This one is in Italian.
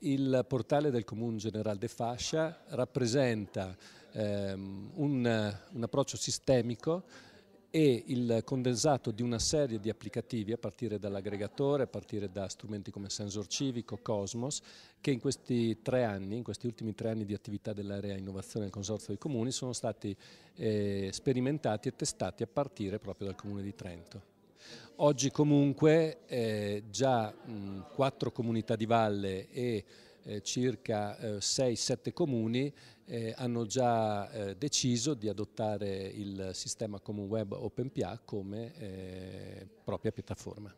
il portale del Comune Generale de Fascia rappresenta ehm, un, un approccio sistemico e il condensato di una serie di applicativi a partire dall'aggregatore, a partire da strumenti come Sensor Civico, Cosmos, che in questi tre anni, in questi ultimi tre anni di attività dell'area innovazione del Consorzio dei Comuni sono stati eh, sperimentati e testati a partire proprio dal Comune di Trento. Oggi comunque eh, già quattro comunità di valle e eh, circa 6-7 eh, comuni eh, hanno già eh, deciso di adottare il sistema Common Web OpenPA come eh, propria piattaforma.